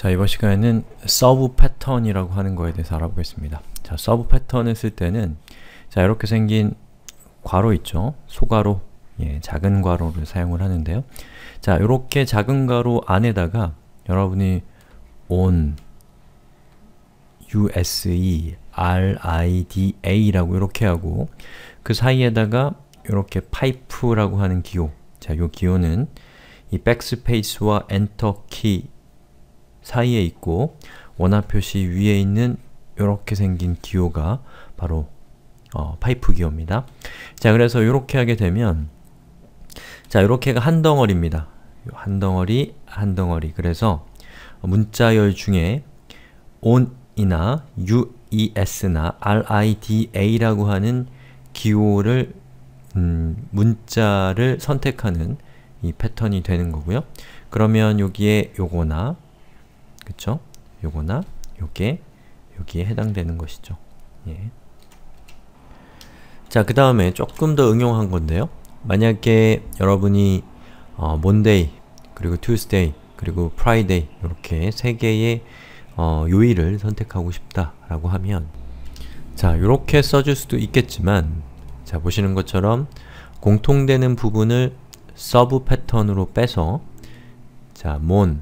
자, 이번 시간에는 서브 패턴이라고 하는 거에 대해서 알아보겠습니다. 자, 서브 패턴을 쓸 때는 자, 이렇게 생긴 괄호 있죠? 소괄호, 예, 작은 괄호를 사용을 하는데요. 자, 이렇게 작은 괄호 안에다가 여러분이 on use rida라고 이렇게 하고 그 사이에다가 이렇게 파이프라고 하는 기호 자, 요 기호는 이 백스페이스와 엔터 키 사이에 있고 원화 표시 위에 있는 이렇게 생긴 기호가 바로 어, 파이프 기호입니다. 자 그래서 이렇게 하게 되면 자 요렇게가 한 덩어리입니다. 한 덩어리, 한 덩어리 그래서 문자열 중에 on이나 u s 나 rida라고 하는 기호를 음, 문자를 선택하는 이 패턴이 되는 거고요. 그러면 여기에 요거나 그쵸? 요거나 요게 여기에 해당되는 것이죠. 예. 자, 그 다음에 조금 더 응용한 건데요. 만약에 여러분이 어, Monday, 그리고 Tuesday, 그리고 Friday 이렇게 세 개의 어, 요일을 선택하고 싶다라고 하면 자, 이렇게 써줄 수도 있겠지만 자, 보시는 것처럼 공통되는 부분을 서브 패턴으로 빼서 자, Mon,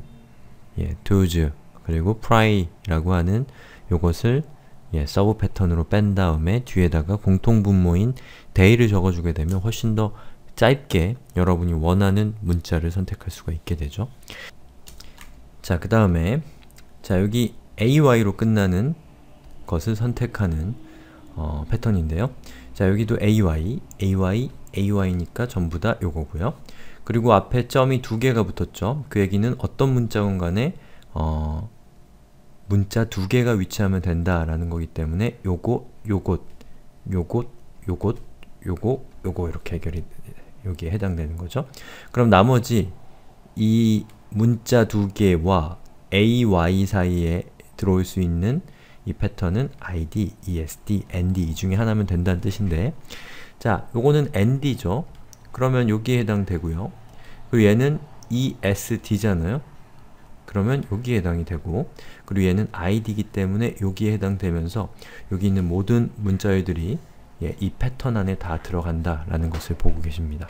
예, Tuesday, 그리고 pry라고 하는 요것을 예, 서브 패턴으로 뺀 다음에 뒤에다가 공통분모인 day를 적어주게 되면 훨씬 더 짧게 여러분이 원하는 문자를 선택할 수가 있게 되죠. 자, 그 다음에 자, 여기 ay로 끝나는 것을 선택하는 어, 패턴인데요. 자, 여기도 ay, ay, ay니까 전부 다 요거고요. 그리고 앞에 점이 두 개가 붙었죠. 그 얘기는 어떤 문자건 간에 어, 문자 두 개가 위치하면 된다라는 거기 때문에 요거, 요것, 요것, 요것, 요거, 요거 이렇게 해결이 여기에 해당되는 거죠. 그럼 나머지 이 문자 두 개와 a, y 사이에 들어올 수 있는 이 패턴은 id, esd, nd 이 중에 하나면 된다는 뜻인데 자, 요거는 nd죠. 그러면 여기에 해당되고요. 그리고 얘는 esd잖아요. 그러면 여기에 해당이 되고 그리고 얘는 id이기 때문에 여기에 해당되면서 여기 있는 모든 문자열들이 예, 이 패턴 안에 다 들어간다라는 것을 보고 계십니다.